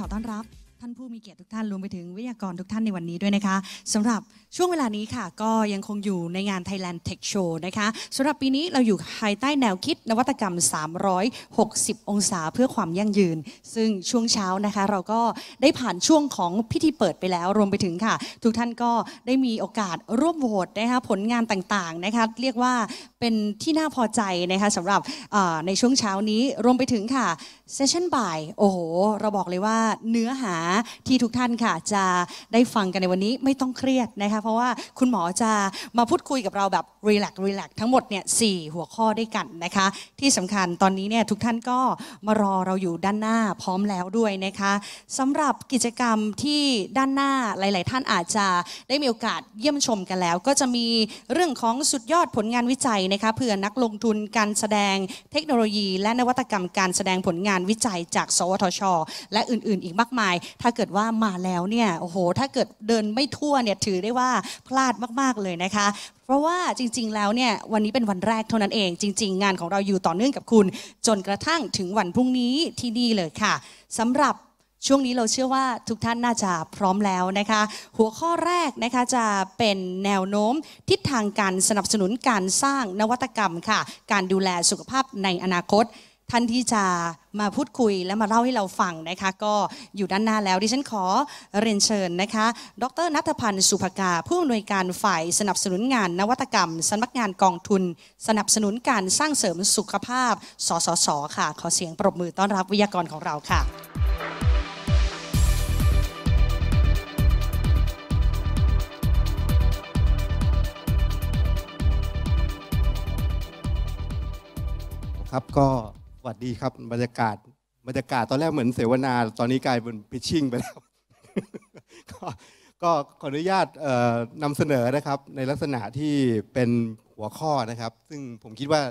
ขอต้อนรับท่านผู้มีเกียรติทุกท่านรวมไปถึงวิทยากรทุกท่านในวันนี้ด้วยนะคะสำหรับช่วงเวลานี้ค่ะ ก็ยังคงอยู่ในงาน Thailand Tech Show นะคะสำหรับปีนี้เราอยู่ภายใต้แนวคิด นวัตกรรม 360 องศาเพื่อความยั่งยืน ซึ่งช่วงเช้านะคะเราก็ได้ผ่านช่วงของพิธีเปิดไปแล้ว รวมไปถึงค่ะ ทุกท่านก็ได้มีโอกาสร่วมโหวตนะคะผลงานต่างๆนะคะเรียยกว่าเป็นที่น่าพอใจนะคะสำหรับในช่วงเช้านี้รวมไปถึงค่ะเซสชันบ่ายโอ้โหเราบอกเลยว่าเนื้อหาที่ทุกท่านค่ะจะได้ฟังกันในวันนี้ไม่ต้องเครียดนะคะเพราะว่าคุณหมอจะมาพูดคุยกับเราแบบรีแลก์รีแลก์ทั้งหมดเนี่ยสหัวข้อด้วยกันนะคะ ที่สำคัญตอนนี้เนี่ยทุกท่านก็มารอเราอยู่ด้านหน้าพร้อมแล้วด้วยนะคะ สำหรับกิจกรรมที่ด้านหน้าหลาย ๆ ท่านอาจจะได้มีโอกาสเยี่ยมชมกันแล้ว ก็จะมีเรื่องของสุดยอดผลงานวิจัยนะคะเพื่อนักลงทุนการแสดงเทคโนโลยี และนวัตกรรมการแสดงผลงานานวิจัยจาก สวทช และอื่น ๆ อีกมากมาย ถ้าเกิดว่ามาแล้วเนี่ยโอ้โห ถ้าเกิดเดินไม่ทั่วเนี่ยถือได้ว่าพลาดมากๆเลยนะคะ เพราะว่าจริง ๆ แล้วเนี่ยวันนี้เป็นวันแรกเท่านั้นเอง จริง ๆ งานของเราอยู่ต่อเนื่องกับคุณ จนกระทั่งถึงวันพรุ่งนี้ที่นี่เลยค่ะสำหรับช่วงนี้เราเชื่อว่าทุกท่านน่าจะพร้อมแล้วนะคะ หัวข้อแรกนะคะจะเป็นแนวโน้มทิศทางการสนับสนุนการสร้างนวัตกรรมค่ะ การดูแลสุขภาพในอนาคตท่านที่จะมาพูดคุยและมาเล่าให้เราฟังนะคะ ก็อยู่ด้านหน้าแล้วดิฉันขอเรียนเชิญนะคะ ดรนัทพันธ์สุภกา ผู้อำนวยการฝ่ายสนับสนุนงานนวัตกรรมสำนักงานกองทุน สนับสนุนการสร้างเสริมสุขภาพ สสสค่ะ ขอเสียงปรบมือต้อนรับวิทยากรของเราค่ะ ครับก็ัสดีครับบรรยากาศบรรยากาศ ตอนแรกเหมือนเสวนา ตอนนี้กลายเป็นพิชชิ่งไปแล้ว ก็ขออนุญาตนำเสนอนะครับในลักษณะที่เป็นหัวข้อนะครับ ซึ่งผมคิดว่า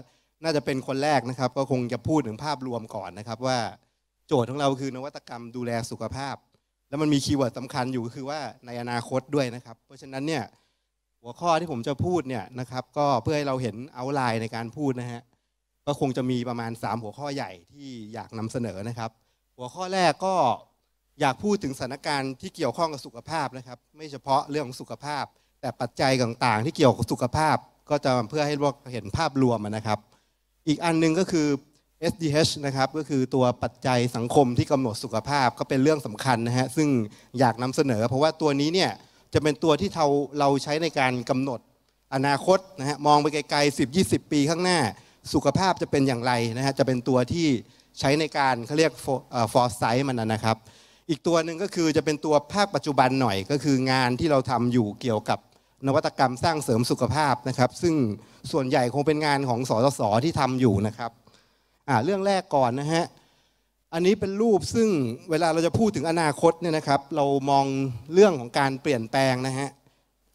น่าจะเป็นคนแรกนะครับ ก็คงจะพูดถึงภาพรวมก่อนนะครับ ว่า โจทย์ของเราคือนวัตกรรมดูแลสุขภาพแล้วมันมีคีย์เวิร์ดสำคัญอยู่ก็คือว่าในอนาคตด้วยนะครับเพราะฉะนั้นเนี่ยหัวข้อที่ผมจะพูดเนี่ยนะครับก็เพื่อให้เราเห็นเอาไลน์ในการพูดนะฮะก็คงจะมีประมาณ 3 หัวข้อใหญ่ที่อยากนำเสนอนะครับ หัวข้อแรกก็อยากพูดถึงสถานการณ์ที่เกี่ยวข้องกับสุขภาพนะครับ ไม่เฉพาะเรื่องของสุขภาพ แต่ปัจจัยต่าง ๆ ที่เกี่ยวกับสุขภาพ ก็จะเพื่อให้เราเห็นภาพรวมนะครับ อีกอันนึงก็คือ SDH นะครับก็คือตัวปัจจัยสังคมที่กำหนดสุขภาพ ก็เป็นเรื่องสำคัญนะฮะซึ่งอยากนำเสนอ เพราะว่าตัวนี้เนี่ยจะเป็นตัวที่เราเราใช้ในการกำหนดอนาคตนะฮะมองไปไกลๆ10-20 ปีข้างหน้าสุขภาพจะเป็นอย่างไรนะฮะจะเป็นตัวที่ใช้ในการเขาเรียกฟอร์ไซส์มันนะครับ อีกตัวหนึ่งก็คือจะเป็นตัวภาคปัจจุบันหน่อยก็คืองานที่เราทำอยู่เกี่ยวกับนวัตกรรมสร้างเสริมสุขภาพนะครับ ซึ่งส่วนใหญ่คงเป็นงานของสสส ที่ทำอยู่นะครับเรื่องแรกก่อนนะฮะอันนี้เป็นรูปซึ่งเวลาเราจะพูดถึงอนาคตเนี่ยนะครับ เรามองเรื่องของการเปลี่ยนแปลงนะฮะ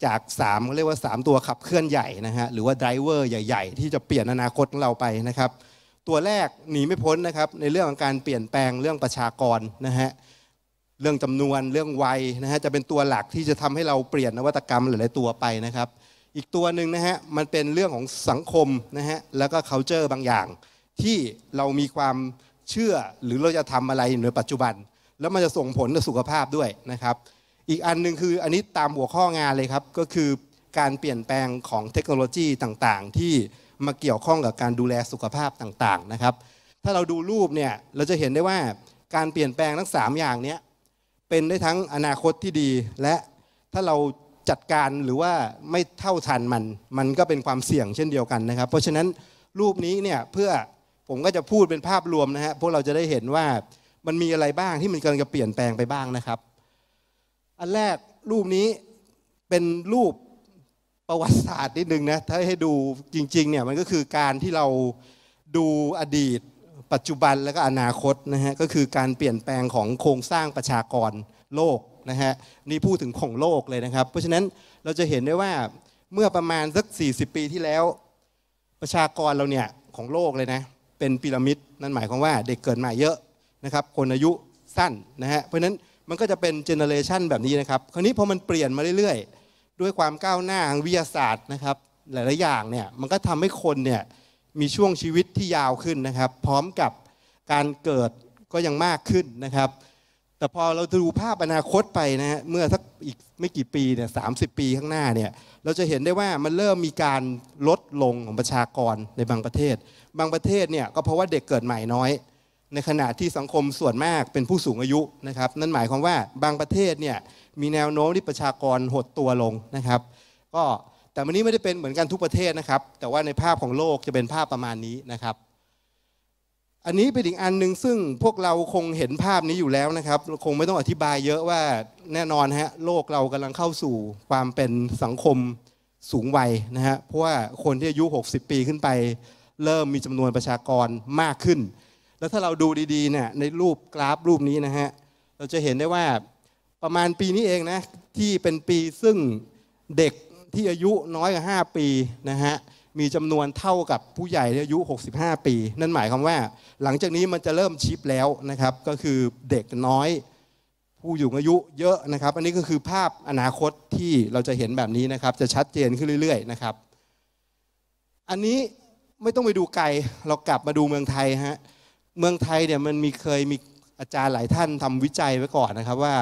จาก3เรียกว่า 3 ตัวขับเคลื่อนใหญ่นะฮะหรือว่าไดรเวอร์ใหญ่ๆ ที่จะเปลี่ยนอนาคตของเราไปนะครับ ตัวแรกหนีไม่พ้นนะครับในเรื่องของการเปลี่ยนแปลงเรื่องประชากรนะฮะเรื่องจำนวนเรื่องวัยนะฮะจะเป็นตัวหลักที่จะทำให้เราเปลี่ยนนวัตกรรมหลายๆตัวไปนะครับ อีกตัวหนึ่งนะฮะมันเป็นเรื่องของสังคมนะฮะแล้วก็เ c u เจอร์ บางอย่าง ที่เรามีความเชื่อหรือเราจะทำอะไรในปัจจุบัน แล้วมันจะส่งผลต่อสุขภาพด้วยนะครับอีกอันนึงคืออันนี้ตามหัวข้องานเลยครับ ก็คือการเปลี่ยนแปลงของเทคโนโลยีต่างๆ ที่มาเกี่ยวข้องกับการดูแลสุขภาพต่างๆนะครับ ถ้าเราดูรูปเนี่ย เราจะเห็นได้ว่าการเปลี่ยนแปลงทั้ง 3 อย่างนี้เป็นได้ทั้งอนาคตที่ดี และถ้าเราจัดการหรือว่าไม่เท่าทันมัน มันก็เป็นความเสี่ยงเช่นเดียวกันนะครับ เพราะฉะนั้นรูปนี้เนี่ยเพื่อผมก็จะพูดเป็นภาพรวมนะฮะพวกเราจะได้เห็นว่ามันมีอะไรบ้างที่มันกำลังจะเปลี่ยนแปลงไปบ้างนะครับอันแรกรูปนี้เป็นรูปประวัติศาสตร์นิดนึงนะ ถ้าให้ดูจริงๆเนี่ยมันก็คือการที่เราดูอดีตปัจจุบันและก็อนาคตนะฮะก็คือการเปลี่ยนแปลงของโครงสร้างประชากรโลกนะฮะนี่พูดถึงของโลกเลยนะครับ เพราะฉะนั้นเราจะเห็นได้ว่าเมื่อประมาณสัก 40 ปีที่แล้ว ประชากรเราเนี่ยของโลกเลยนะ เป็นพีระมิดนั่นหมายความว่าเด็กเกิดมาเยอะนะครับคนอายุสั้นนะฮะเพราะฉะนั้นมันก็จะเป็นเจเนอเรชันแบบนี้นะครับ คราวนี้พอมันเปลี่ยนมาเรื่อยๆ ด้วยความก้าวหน้าทางวิทยาศาสตร์นะครับหลายๆ อย่างเนี่ย มันก็ทำให้คนเนี่ยมีช่วงชีวิตที่ยาวขึ้นนะครับ พร้อมกับการเกิดก็ยังมากขึ้นนะครับ แต่พอเราดูภาพอนาคตไปนะฮะเมื่อสักอีกไม่กี่ปีเนี่ยสาปีข้างหน้าเนี่ย เราจะเห็นได้ว่ามันเริ่มมีการลดลงของประชากรในบางประเทศ บางประเทศเนี่ยก็เพราะว่าเด็กเกิดใหม่น้อยในขณะที่สังคมส่วนมากเป็นผู้สูงอายุนะครับ นั่นหมายความว่าบางประเทศเนี่ยมีแนวโน้มที่ประชากรหดตัวลงนะครับ ก็แต่วันนี้ไม่ได้เป็นเหมือนกันทุกประเทศนะครับ แต่ว่าในภาพของโลกจะเป็นภาพประมาณนี้นะครับ อันนี้เป็นอีกอันหนึ่งซึ่งพวกเราคงเห็นภาพนี้อยู่แล้วนะครับคงไม่ต้องอธิบายเยอะว่าแน่นอนฮะโลกเรากำลังเข้าสู่ความเป็นสังคมสูงวัยนะฮะเพราะว่าคนที่อายุ 60 ปีขึ้นไป เริ่มมีจำนวนประชากรมากขึ้นแล้วถ้าเราดูดีๆเนี่ยในรูปกราฟรูปนี้นะฮะเราจะเห็นได้ว่าประมาณปีนี้เองนะที่เป็นปีซึ่งเด็กที่อายุน้อยกว่า 5 ปีนะฮะมีจำนวนเท่ากับผู้ใหญ่อายุ 65 ปีนั่นหมายความว่า หลังจากนี้มันจะเริ่มชิปแล้วนะครับ ก็คือเด็กน้อยผู้อยู่อายุเยอะนะครับ อันนี้ก็คือภาพอนาคตที่เราจะเห็นแบบนี้นะครับจะชัดเจนขึ้นเรื่อย ๆนะครับ อันนี้ไม่ต้องไปดูไกลเรากลับมาดูเมืองไทยฮะเมืองไทยเนี่ยมันมีเคยมีอาจารย์หลายท่านทำวิจัยไว้ก่อนนะครับ ว่า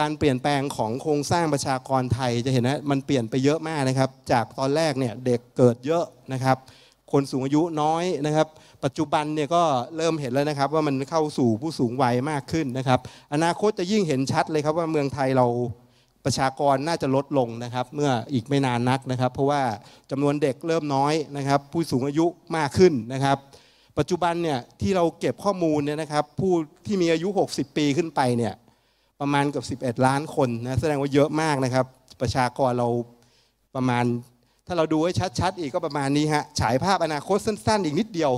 การเปลี่ยนแปลงของโครงสร้างประชากรไทยจะเห็นนะมันเปลี่ยนไปเยอะมากนะครับ จากตอนแรกเนี่ยเด็กเกิดเยอะนะครับ คนสูงอายุน้อยนะครับ ปัจจุบันเนี่ยก็เริ่มเห็นแล้วนะครับว่ามันเข้าสู่ผู้สูงวัยมากขึ้นนะครับ อนาคตจะยิ่งเห็นชัดเลยครับว่าเมืองไทยเราประชากรน่าจะลดลงนะครับ เมื่ออีกไม่นานนักนะครับ เพราะว่าจำนวนเด็กเริ่มน้อยนะครับ ผู้สูงอายุมากขึ้นนะครับปัจจุบันเนี่ยที่เราเก็บข้อมูลเนี่ยนะครับผู้ที่มีอายุ 60 ปีขึ้นไปเนี่ยประมาณเกือบ 11 ล้านคนนะแสดงว่าเยอะมากนะครับ ประชากรเราประมาณถ้าเราดูให้ชัดๆ อีกก็ประมาณนี้ฮะฉายภาพอนาคตสั้นๆ อีกนิดเดียว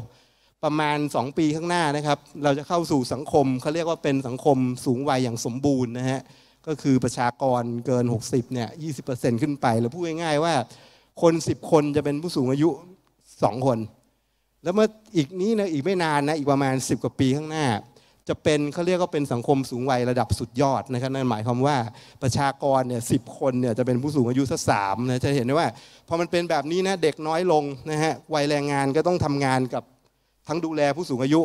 ประมาณ 2 ปีข้างหน้านะครับ เราจะเข้าสู่สังคมเขาเรียกว่าเป็นสังคมสูงวัยอย่างสมบูรณ์นะฮะก็คือประชากรเกิน 60 เนี่ย 20%ขึ้นไปแล้วพูดง่ายๆ ว่าคน 10 คนจะเป็นผู้สูงอายุ 2 คนแล้วเมื่ออีกนี้นะอีกไม่นานนะอีกประมาณ10กว่าปีข้างหน้าจะเป็นเขาเรียกว่าเป็นสังคมสูงวัยระดับสุดยอดนะครับนั่นหมายความว่าประชากรเนี่ยสิคนเนี่ยจะเป็นผู้สูงอายุสักสามนะจะเห็นได้ว่าพอมันเป็นแบบนี้นะเด็กน้อยลงนะฮะวัยแรงงานก็ต้องทำงานกับทั้งดูแลผู้สูงอายุ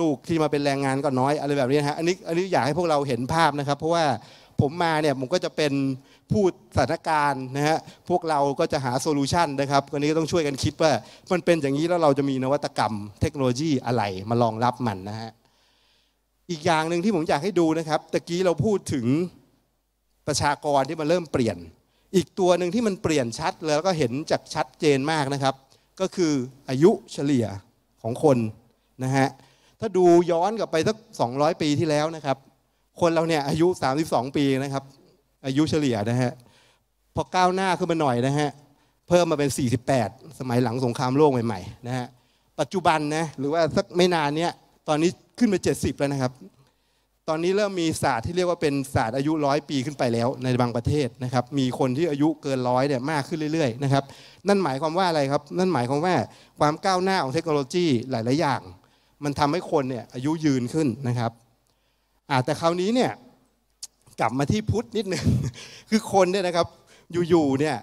ลูกที่มาเป็นแรงงานก็น้อยอะไรแบบนี้ฮะอันนี้อันนี้อยากให้พวกเราเห็นภาพนะครับ เพราะว่าผมมาเนี่ยผมก็จะเป็นพูดสถานการณ์นะฮะ พวกเราก็จะหาโซลูชันนะครับวันนี้ก็ต้องช่วยกันคิดว่า มันเป็นอย่างนี้ แล้วเราจะมีนวัตกรรม เทคโนโลยีอะไรมารองรับมันนะฮะ อีกอย่างหนึ่งที่ผมอยากให้ดูนะครับตะกี้เราพูดถึงประชากรที่มันเริ่มเปลี่ยน อีกตัวหนึ่งที่มันเปลี่ยนชัดแล้วก็เห็นจากชัดเจนมากนะครับ ก็คืออายุเฉลี่ยของคนนะฮะ ถ้าดูย้อนกลับไปสัก200 ปีที่แล้วนะครับ คนเราเนี่ยอายุ 32 ปีนะครับอายุเฉลี่ยนะฮะพอก้าวหน้าขึ้นมาหน่อยนะฮะเพิ่มมาเป็น 48 สมัยหลังสงครามโลกใหม่ๆนะฮะปัจจุบันนะหรือว่าสักไม่นานเนี้ยตอนนี้ขึ้นมา 70 แล้วนะครับ ตอนนี้เริ่มมีศาสตร์ที่เรียกว่าเป็นศาสตร์อายุร้อยปีขึ้นไปแล้วในบางประเทศนะครับ มีคนที่อายุเกินร้อยเนี่ยมากขึ้นเรื่อยๆนะครับนั่นหมายความว่าอะไรครับนั่นหมายความว่าความก้าวหน้าของเทคโนโลยีหลายๆอย่าง มันทำให้คนเนี่ยอายุยืนขึ้นนะครับแต่คราวนี้เนี่ยกลับมาที่พุทธนิดหนึ่งคือคนเนี่ยนะครับอยู่ๆเนี่ย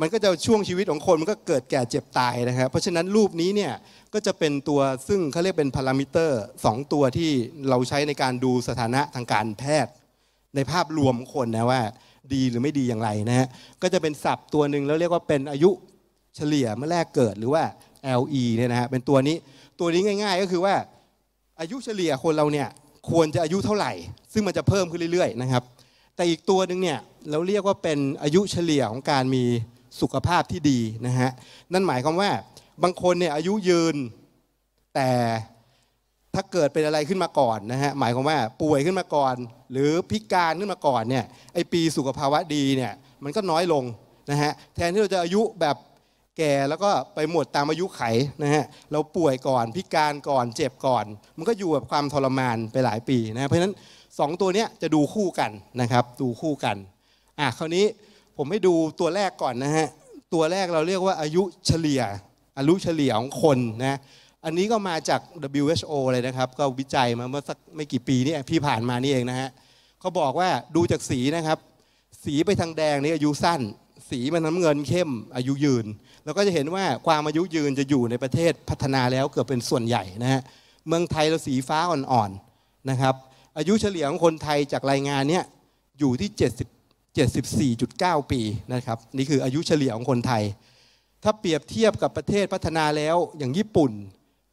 มันก็จะช่วงชีวิตของคน มันก็เกิดแก่เจ็บตายนะครับ เพราะฉะนั้นรูปนี้เนี่ย ก็จะเป็นตัวซึ่งเขาเรียกเป็นพารามิเตอร์ 2 ตัวที่เราใช้ในการดูสถานะทางการแพทย์ ในภาพรวมคนนะว่า ดีหรือไม่ดีอย่างไรนะฮะก็จะเป็นศัพท์ตัวหนึ่งแล้วเรียกว่าเป็นอายุเฉลี่ยเมื่อแรกเกิดหรือว่า LE เนี่ยนะฮะเป็นตัวนี้ตัวนี้ง่าย ๆ ก็คือว่า อายุเฉลี่ยคนเราเนี่ยควรจะอายุเท่าไหร่ซึ่งมันจะเพิ่มขึ้นเรื่อยๆนะครับ แต่อีกตัวหนึ่งเนี่ยเราเรียกว่าเป็นอายุเฉลี่ยของการมีสุขภาพที่ดีนะฮะ นั่นหมายความว่าบางคนเนี่ยอายุยืน แต่ถ้าเกิดเป็นอะไรขึ้นมาก่อนนะฮะหมายความว่าป่วยขึ้นมาก่อน หรือพิการขึ้นมาก่อนเนี่ยไอปีสุขภาวะดีเนี่ย มันก็น้อยลงนะฮะแทนที่เราจะอายุแบบแก่แล้วก็ไปหมดตามอายุไขนะฮะ เราป่วยก่อน พิการก่อนเจ็บก่อน มันก็อยู่แบบความทรมานไปหลายปีนะเพราะฉะนั้นสองตัวนี้จะดูคู่กันนะครับ ดูคู่กัน อ่ะคราวนี้ผมให้ดูตัวแรกก่อนนะฮะ ตัวแรกเราเรียกว่าอายุเฉลี่ย อายุเฉลี่ยของคนนะ อันนี้ก็มาจาก WHO เลยนะครับ ก็วิจัยมาเมื่อสักไม่กี่ปีนี่พี่ผ่านมานี่เองนะฮะเขาบอกว่าดูจากสีนะครับ สีไปทางแดงนี่อายุสั้น สีมันน้ำเงินเข้ม อายุยืน แล้วก็จะเห็นว่าความอายุยืนจะอยู่ในประเทศพัฒนาแล้วเกือบเป็นส่วนใหญ่นะฮะ เมืองไทยเราสีฟ้าอ่อนๆนะครับอายุเฉลี่ยของคนไทยจากรายงานเนี้ยอยู่ที่70 74.9 ปีนะครับ นี่คืออายุเฉลี่ยของคนไทย ถ้าเปรียบเทียบกับประเทศพัฒนาแล้วอย่างญี่ปุ่น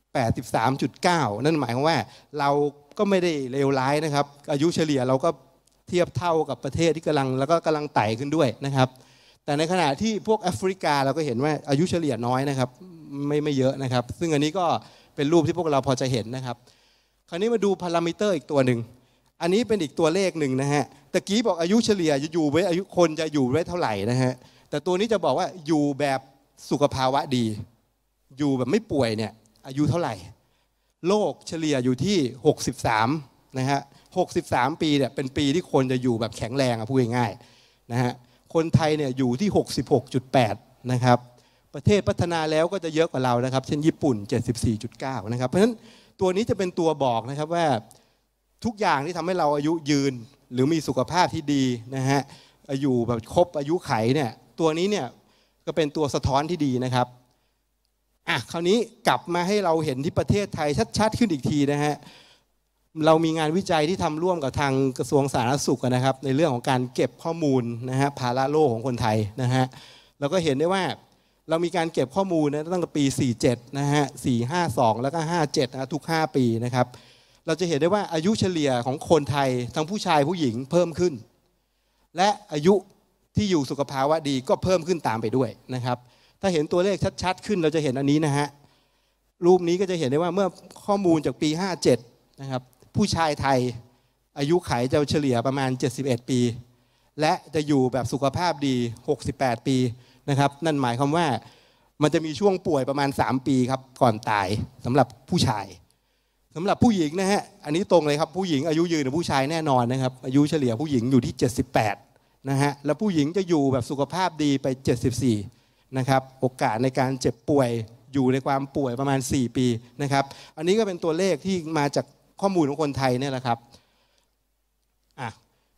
83.9 นั่นหมายความว่าเราก็ไม่ได้เลวร้ายนะครับ อายุเฉลี่ยเราก็เทียบเท่ากับประเทศที่กำลังแล้วก็กำลังไต่ขึ้นด้วยนะครับ แต่ในขณะที่พวกแอฟริกาเราก็เห็นว่าอายุเฉลี่ยน้อยนะครับ ไม่ไม่เยอะนะครับ ซึ่งอันนี้ก็เป็นรูปที่พวกเราพอจะเห็นนะครับราวนี้มาดูพารามิเตอร์อีกตัวหนึ่ง อันนี้เป็นอีกตัวเลขหนึ่งนะฮะ ตะกี้บอกอายุเฉลี่ยจะอยู่ไว้อายุคนจะอยู่ไว้เท่าไหร่นะฮะ แต่ตัวนี้จะบอกว่าอยู่แบบสุขภาวะดี อยู่แบบไม่ป่วยเนี่ยอายุเท่าไหร่ โลกเฉลี่ยอยู่ที่ 63 นะฮะ 63 ปีเนี่ยเป็นปีที่คนจะอยู่แบบแข็งแรงอะพูดง่ายๆนะฮะ คนไทยเนี่ยอยู่ที่ 66.8 นะครับ ประเทศพัฒนาแล้วก็จะเยอะกว่าเรานะครับ เช่นญี่ปุ่น 74.9 นะครับ เพราะฉะนั้นตัวนี้จะเป็นตัวบอกนะครับว่าทุกอย่างที่ทำให้เราอายุยืนหรือมีสุขภาพที่ดีนะฮะอายุแบบครบอายุไข เนี่ย ตัวนี้เนี่ยก็เป็นตัวสะท้อนที่ดีนะครับอ่ะคราวนี้กลับมาให้เราเห็นที่ประเทศไทยชัดๆขึ้นอีกทีนะฮะเรามีงานวิจัยที่ทำร่วมกับทางกระทรวงสาธารณสุขนะครับ ในเรื่องของการเก็บข้อมูลนะฮะภาระโลกของคนไทยนะฮะเราก็เห็นได้ว่าเรามีการเก็บข้อมูลนะตั้งแต่ปี 47 นะฮะ 452 แล้วก็ 57นะทุก 5 ปีนะครับ เราจะเห็นได้ว่าอายุเฉลี่ยของคนไทยทั้งผู้ชายผู้หญิงเพิ่มขึ้น และอายุที่อยู่สุขภาวะดีก็เพิ่มขึ้นตามไปด้วยนะครับ ถ้าเห็นตัวเลขชัดๆขึ้นเราจะเห็นอันนี้นะฮะ รูปนี้ก็จะเห็นได้ว่าเมื่อข้อมูลจากปี 57 นะครับ ผู้ชายไทย อายุไขจะเฉลี่ยประมาณ 71 ปี และจะอยู่แบบสุขภาพดี 68 ปีนะครับนั่นหมายความว่ามันจะมีช่วงป่วยประมาณ 3 ปีครับก่อนตายสำหรับผู้ชาย สำหรับผู้หญิงนะฮะอันนี้ตรงเลยครับผู้หญิงอายุยืนก่าผู้ชายแน่นอนนะครับ อายุเฉลี่ยผู้หญิงอยู่ที่ 78นะฮะแล้วผู้หญิงจะอยู่แบบสุขภาพดีไป 74นะครับโอกาสในการเจ็บป่วยอยู่ในความป่วยประมาณ 4 ปีนะครับอันนี้ก็เป็นตัวเลขที่มาจากข้อมูลของคนไทยเนี่ยแหละครับอ่ะ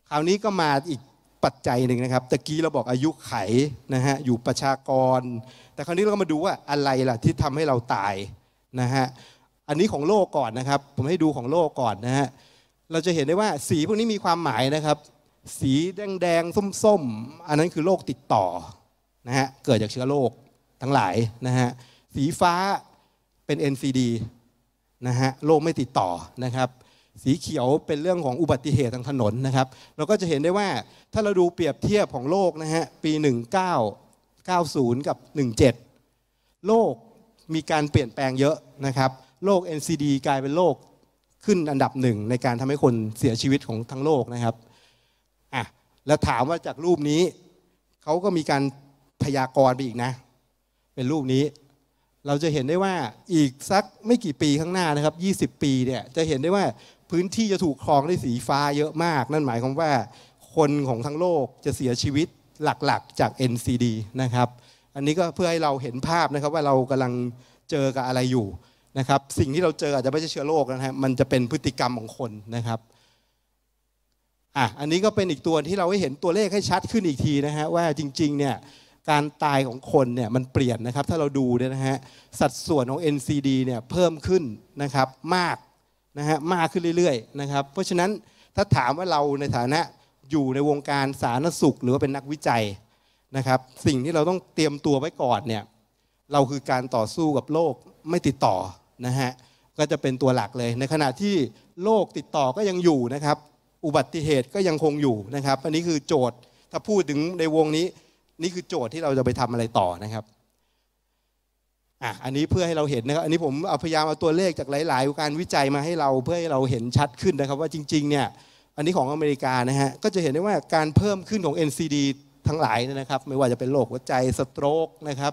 คราวนี้ก็มาอีกปัจจัยหนึ่งนะครับตะกี้เราบอกอายุไขนะฮะอยู่ประชากร แต่คราวนี้เราก็มาดูว่าอะไรล่ะที่ทำให้เราตายนะฮะอันนี้ของโลกก่อนนะครับผมให้ดูของโลกก่อนนะฮะเราจะเห็นได้ว่าสีพวกนี้มีความหมายนะครับ สีแดงๆ ส้มๆ อันนั้นคือโรคติดต่อนะฮะเกิดจากเชื้อโรคทั้งหลายนะฮะสีฟ้าเป็น NCD นะฮะโรคไม่ติดต่อนะครับสีเขียวเป็นเรื่องของอุบัติเหตุทางถนนนะครับ เราก็จะเห็นได้ว่าถ้าเราดูเปรียบเทียบของโลกนะฮะปี1990 กับ 17 โลกมีการเปลี่ยนแปลงเยอะนะครับโลก NCD กลายเป็นโลกขึ้นอันดับหนึ่งในการทำให้คนเสียชีวิตของทั้งโลกนะครับอ่ะแล้วถามว่าจากรูปนี้เขาก็มีการพยากรณ์ไปอีกนะ เป็นรูปนี้ เราจะเห็นได้ว่าอีกสักไม่กี่ปีข้างหน้านะครับ 20 ปีเนี่ยจะเห็นได้ว่าพื้นที่จะถูกครองด้วยสีฟ้าเยอะมาก นั่นหมายความว่าคนของทั้งโลกจะเสียชีวิตหลักๆจาก NCD นะครับอันนี้ก็เพื่อให้เราเห็นภาพนะครับว่าเรากำลังเจอกับอะไรอยู่นะครับสิ่งที่เราเจออาจจะไม่ใช่เชื้อโรคนะฮะมันจะเป็นพฤติกรรมของคนนะครับอ่ะอันนี้ก็เป็นอีกตัวที่เราให้เห็นตัวเลขให้ชัดขึ้นอีกทีนะฮะว่าจริงๆเนี่ยการตายของคนเนี่ยมันเปลี่ยนนะครับถ้าเราดูเนี่ยนะฮะสัดส่วนของ NCD เนี่ยเพิ่มขึ้นนะครับมากนะฮะมากขึ้นเรื่อยๆนะครับเพราะฉะนั้นถ้าถามว่าเราในฐานะอยู่ในวงการสาธารณสุข หรือว่าเป็นนักวิจัยนะครับสิ่งที่เราต้องเตรียมตัวไว้ก่อนเนี่ยเราคือการต่อสู้กับโรคไม่ติดต่อนะฮะก็จะเป็นตัวหลักเลยในขณะที่โรคติดต่อก็ยังอยู่นะครับ อุบัติเหตุก็ยังคงอยู่นะครับอันนี้คือโจทย์ถ้าพูดถึงในวงนี้ นี่คือโจทย์ที่เราจะไปทำอะไรต่อนะครับอ่ะ อันนี้เพื่อให้เราเห็นนะครับ อันนี้ผมเอาพยายามเอาตัวเลขจากหลาย ๆ การวิจัยมาให้เราเพื่อให้เราเห็นชัดขึ้นนะครับ ว่าจริง ๆ เนี่ย อันนี้ของอเมริกานะฮะ ก็จะเห็นได้ว่าการเพิ่มขึ้นของ NCD ทั้งหลายนะครับ ไม่ว่าจะเป็นโรคหัวใจ สโตรกนะครับ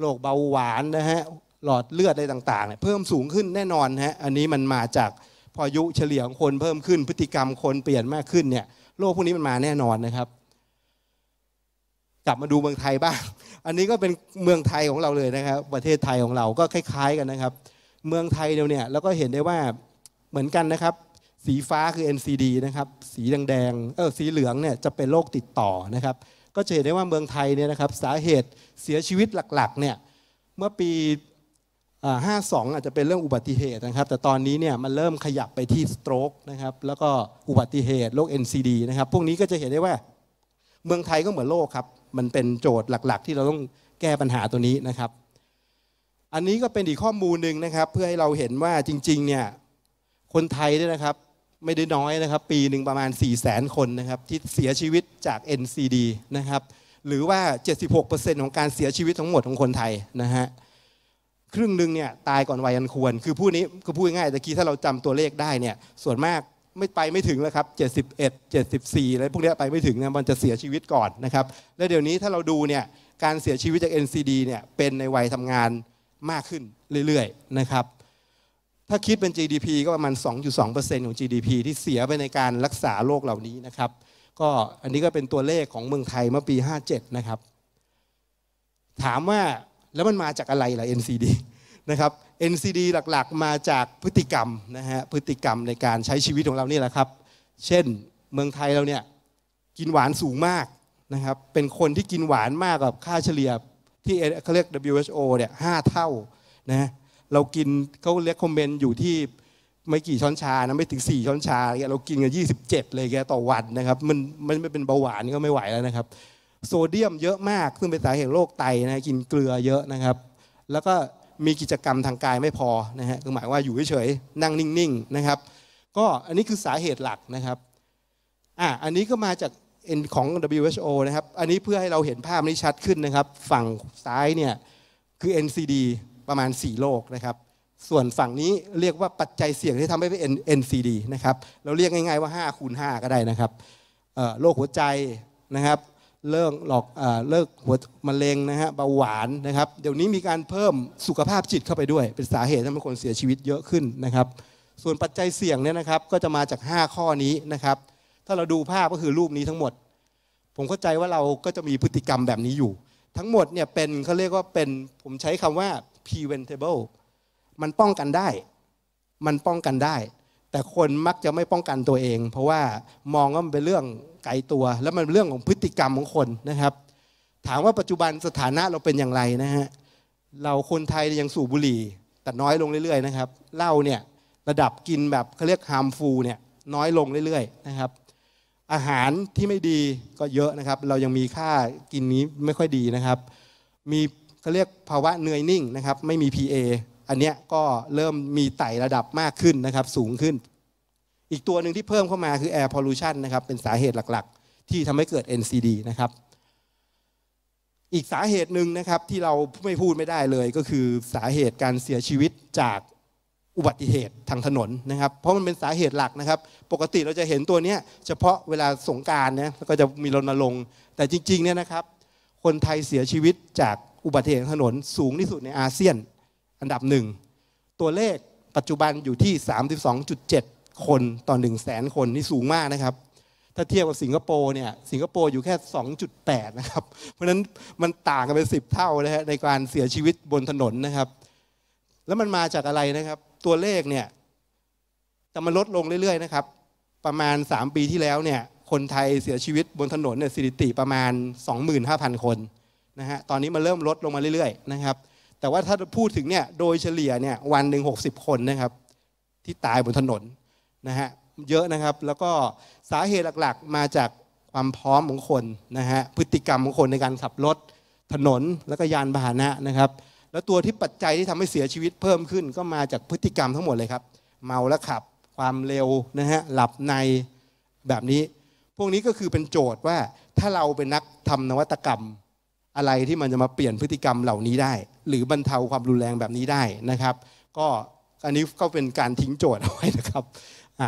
โรคเบาหวานนะฮะ หลอดเลือดอะไรต่าง ๆ เนี่ย เพิ่มสูงขึ้นแน่นอนฮะ อันนี้มันมาจากพออายุเฉลี่ยของคนเพิ่มขึ้น พฤติกรรมคนเปลี่ยนมากขึ้นเนี่ย โรคพวกนี้มันมาแน่นอนนะครับ กลับมาดูเมืองไทยบ้างอันนี้ก็เป็นเมืองไทยของเราเลยนะครับ ประเทศไทยของเราก็คล้ายๆกันนะครับ เมืองไทยเราเนี่ยเราก็เห็นได้ว่าเหมือนกันนะครับ สีฟ้าคือ NCD นะครับ สีแดงๆเออสีเหลืองเนี่ยจะเป็นโรคติดต่อนะครับก็จะเห็นได้ว่าเมืองไทยเนี่ยนะครับสาเหตุเสียชีวิตหลักๆเนี่ยเมื่อปี52 อาจจะเป็นเรื่องอุบัติเหตุนะครับแต่ตอนนี้เนี่ยมันเริ่มขยับไปที่สโตรกนะครับแล้วก็อุบัติเหตุโรค NCD นะครับพวกนี้ก็จะเห็นได้ว่า เมืองไทยก็เหมือนโลกครับมันเป็นโจทย์หลักๆ ที่เราต้องแก้ปัญหาตัวนี้นะครับ อันนี้ก็เป็นอีกข้อมูลหนึ่งนะครับ เพื่อให้เราเห็นว่าจริงๆเนี่ยคนไทยด้วยนะครับ ไม่ได้น้อยนะครับ ปีหนึ่งประมาณ4 0 0 0 0นคนนะครับ ที่เสียชีวิตจาก NCD นะครับหรือว่า 76%ของการเสียชีวิตทั้งหมดของคนไทยนะฮะครึ่งหนึ่งเนี่ยตายก่อนวัยอันควร คือพูดนี้คือพูดง่ายแต่กี้ถ้าเราจำตัวเลขได้เนี่ยส่วนมากไม่ไปไม่ถึง แล้วครับ 71 74 อะไรพวกนี้ไปไม่ถึงนะมันจะเสียชีวิตก่อนนะครับ แล้วเดี๋ยวนี้ถ้าเราดูเนี่ย การเสียชีวิตจาก NCD เนี่ย เป็นในวัยทำงานมากขึ้นเรื่อยๆนะครับ ถ้าคิดเป็น GDP ก็ประมาณ 2.2%ของ GDP ที่เสียไปในการรักษาโรคเหล่านี้นะครับ ก็อันนี้ก็เป็นตัวเลขของเมืองไทยเมื่อปี 57 นะครับ ถามว่าแล้วมันมาจากอะไรล่ะ NCD นะครับ NCD หลักๆ มาจากพฤติกรรมนะฮะพฤติกรรมในการใช้ชีวิตของเราเนี่แหละ ครับ เช่นเมืองไทยเราเนี่ย กินหวานสูงมาก นะครับ เป็นคนที่กินหวานมากกับค่าเฉลี่ยที่เขาเรียก WHO เนี่ยห้าเท่านะเรากินเขาเรียก คอมเมนต์อยู่ที่ไม่กี่ช้อนชา นะ ไม่ ถึง4ช้อน ชาเเรากินกัน27 เลยแกต่อวันนะครับมันมันไม่เป็นเบาหวานก็ไม่ไหวแล้วนะครับโซเดียมเยอะมากซึ่งเป็นสาเหตุโรคไตนะกินเกลือเยอะนะครับ แล้วก็มีกิจกรรมทางกายไม่พอนะฮะก็หมายว่าอยู่เฉยๆ นั่งนิ่งๆ นะครับ ก็อันนี้คือสาเหตุหลักนะครับ อ่าอันนี้ก็มาจากของ WHO นะครับ อันนี้เพื่อให้เราเห็นภาพนี้ชัดขึ้นนะครับ ฝั่งซ้ายเนี่ย คือ NCD ประมาณ 4 โลกนะครับ ส่วนฝั่งนี้เรียกว่าปัจจัยเสี่ยงที่ทำให้เป็น NCD นะครับ เราเรียกง่ายๆว่า5คูณ5ก็ได้นะครับโรคหัวใจนะครับเลิกหลอกเลิกหัวมะเร็งนะฮะ เบาหวานนะครับ เดี๋ยวนี้มีการเพิ่มสุขภาพจิตเข้าไปด้วย เป็นสาเหตุทำให้คนเสียชีวิตเยอะขึ้นนะครับ ส่วนปัจจัยเสี่ยงเนี่ยนะครับ ก็จะมาจาก 5 ข้อนี้นะครับ ถ้าเราดูภาพก็คือรูปนี้ทั้งหมด ผมเข้าใจว่าเราก็จะมีพฤติกรรมแบบนี้อยู่ ทั้งหมดเนี่ยเป็นเขาเรียกว่าเป็น ผมใช้คำว่า preventable มันป้องกันได้ มันป้องกันได้แต่คนมักจะไม่ป้องกันตัวเอง เพราะว่ามองว่ามันเป็นเรื่องไกลตัว แล้วมันเป็นเรื่องของพฤติกรรมของคนนะครับ ถามว่าปัจจุบันสถานะเราเป็นอย่างไรนะฮะเราคนไทยยังสูบบุหรี่แต่น้อยลงเรื่อยๆนะครับเหล้าเนี่ยระดับกินแบบเขาเรียกฮามฟูเนี่ยน้อยลงเรื่อยๆนะครับ อาหารที่ไม่ดีก็เยอะนะครับ เรายังมีค่ากินนี้ไม่ค่อยดีนะครับ มีเขาเรียกภาวะเนื่อยนิ่งนะครับไม่มี PA อันนี้ก็เริ่มมีไต่ระดับมากขึ้นนะครับสูงขึ้น อีกตัวหนึ่งที่เพิ่มเข้ามาคือแอร์พอลูชันนะครับเป็นสาเหตุหลักๆ ที่ทำให้เกิด NCD นะครับอีกสาเหตุหนึ่งนะครับที่เราไม่พูดไม่ได้เลยก็คือสาเหตุการเสียชีวิตจากอุบัติเหตุทางถนนนะครับเพราะมันเป็นสาเหตุหลักนะครับ ปกติเราจะเห็นตัวนี้ เฉพาะเวลาสงการนะก็จะมีรณรงค์แต่จริงๆเนี่ยนะครับคนไทยเสียชีวิตจากอุบัติเหตุถนน สูงที่สุดในอาเซียนอันดับหนึ่งตัวเลขปัจจุบันอยู่ที่ 32.7 คน ต่อ1 0 0 0 0 0คนนี่สูงมากนะครับ ถ้าเทียบกับสิงคโปร์เนี่ยสิงคโปร์อยู่แค่ 2.8 นะครับเพราะนั้นมันต่างกันเป็น10เท่านะฮะในการเสียชีวิตบนถนนนะครับ แล้วมันมาจากอะไรนะครับ ตัวเลขเนี่ย จะมาลดลงเรื่อยๆนะครับ ประมาณ 3 ปีที่แล้วเนี่ยคนไทยเสียชีวิตบนถนนเนี่ยสถิติประมาณ 25,000 คนนะฮะตอนนี้มันเริ่มลดลงมาเรื่อยๆนะครับแต่ว่าถ้าพูดถึงเนี่ยโดยเฉลี่ยเนี่ยวันหนึ่งิบคนนะครับที่ตายบนถนนนะฮะเยอะนะครับแล้วก็สาเหตุหลักๆ มาจากความพร้อมของคนนะฮะพฤติกรรมของคนในการขับรถถนนแล้วก็ยานพาหนะนะครับ แล้วตัวที่ปัจจัยที่ทำให้เสียชีวิตเพิ่มขึ้นก็มาจากพฤติกรรมทั้งหมดเลยครับ เมาแล้วขับความเร็วนะฮะหลับในแบบนี้ พวกนี้ก็คือเป็นโจทย์ว่าถ้าเราเป็นนักทำนวัตกรรม อะไรที่มันจะมาเปลี่ยนพฤติกรรมเหล่านี้ได้หรือบรรเทาความรุนแรงแบบนี้ได้นะครับ ก็อันนี้ก็เป็นการทิ้งโจทย์เอาไว้นะครับอ